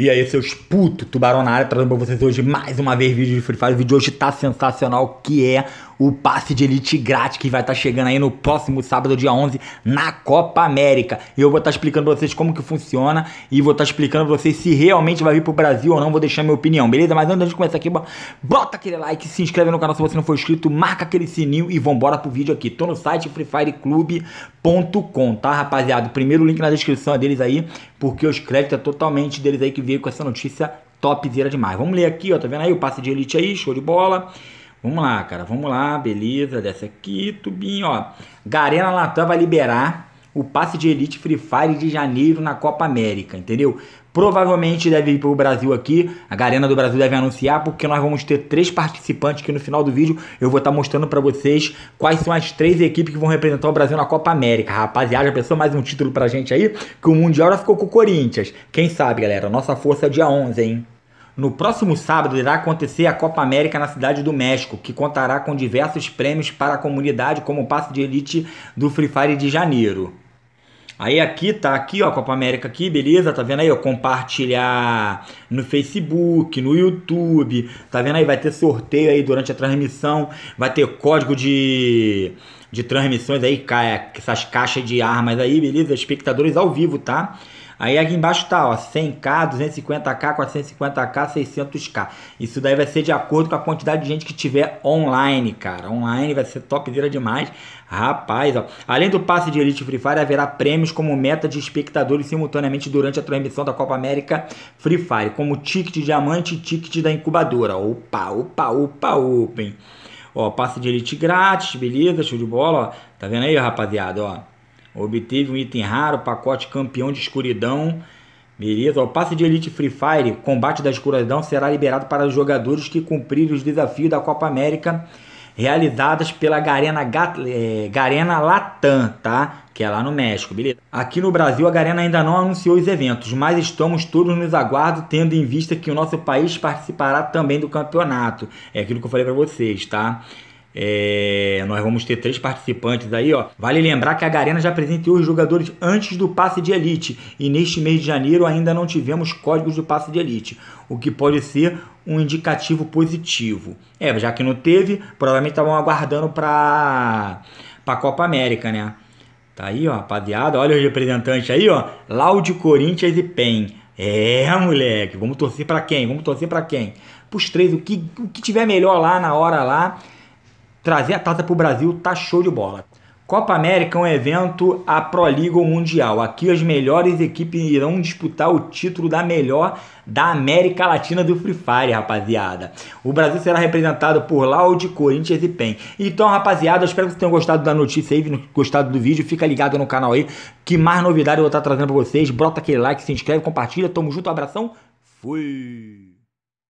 E aí, seus putos tubarão na área, trazendo pra vocês hoje mais uma vez vídeo de Free Fire. O vídeo de hoje tá sensacional, que é o passe de elite grátis que vai estar tá chegando aí no próximo sábado, dia 11, na Copa América. E Eu vou estar tá explicando pra vocês como que funciona e vou estar tá explicando pra vocês se realmente vai vir pro Brasil ou não, vou deixar minha opinião, beleza? Mas antes de começar aqui, bota aquele like, se inscreve no canal se você não for inscrito, marca aquele sininho e vambora pro vídeo aqui. Tô no site freefireclub.com, tá rapaziada? Primeiro link na descrição é deles aí, porque os créditos é totalmente deles aí que veio com essa notícia topzera demais. Vamos ler aqui, ó, tá vendo aí o passe de elite aí, show de bola. Vamos lá, cara, vamos lá, beleza, dessa aqui, tubinho, ó. Garena Latam vai liberar o passe de Elite Free Fire de janeiro na Copa América, entendeu? Provavelmente deve ir pro Brasil aqui, a Garena do Brasil deve anunciar, porque nós vamos ter três participantes que no final do vídeo eu vou estar tá mostrando para vocês quais são as três equipes que vão representar o Brasil na Copa América. Rapaziada, já pensou mais um título pra gente aí? Que o Mundial já ficou com o Corinthians. Quem sabe, galera, nossa força é dia 11, hein? No próximo sábado irá acontecer a Copa América na cidade do México, que contará com diversos prêmios para a comunidade, como o passe de elite do Free Fire de janeiro. Aí aqui tá aqui, ó, Copa América aqui, beleza? Tá vendo aí, ó, compartilhar no Facebook, no YouTube. Tá vendo aí, vai ter sorteio aí durante a transmissão, vai ter código de de transmissões aí, essas caixas de armas aí, beleza? Espectadores ao vivo, tá? Aí aqui embaixo tá, ó, 100k, 250k, 450k, 600k. Isso daí vai ser de acordo com a quantidade de gente que tiver online, cara. Online vai ser topzera demais. Rapaz, ó. Além do passe de Elite Free Fire, haverá prêmios como meta de espectadores simultaneamente durante a transmissão da Copa América Free Fire, como ticket diamante e ticket da incubadora. Opa, opa, opa, opa, hein? Ó, passe de Elite grátis, beleza, show de bola, ó. Tá vendo aí, rapaziada, ó. Obteve um item raro, pacote campeão de escuridão. Beleza, o passe de Elite Free Fire, combate da escuridão, será liberado para os jogadores que cumprirem os desafios da Copa América realizadas pela Garena, é, Garena Latam, tá? Que é lá no México, beleza? Aqui no Brasil, a Garena ainda não anunciou os eventos, mas estamos todos nos aguardo, tendo em vista que o nosso país participará também do campeonato. É aquilo que eu falei para vocês, tá? É, nós vamos ter três participantes aí, ó. Vale lembrar que a Garena já apresentou os jogadores antes do passe de elite e neste mês de janeiro ainda não tivemos códigos do passe de elite, o que pode ser um indicativo positivo. É, já que não teve, provavelmente estavam aguardando para para Copa América, né? Tá aí, ó, rapaziada, olha os representantes aí, ó. Laude, Corinthians e PEN. É, moleque, vamos torcer para quem? Vamos torcer para quem? Pros três, o que, o que tiver melhor lá na hora lá, trazer a taça para o Brasil tá show de bola. Copa América é um evento a Pro League é ou Mundial. Aqui as melhores equipes irão disputar o título da melhor da América Latina do Free Fire, rapaziada. O Brasil será representado por Laude, Corinthians e PEN. Então, rapaziada, espero que vocês tenham gostado da notícia aí, gostado do vídeo. Fica ligado no canal aí, que mais novidade eu vou estar trazendo para vocês. Brota aquele like, se inscreve, compartilha. Tamo junto, abração. Fui!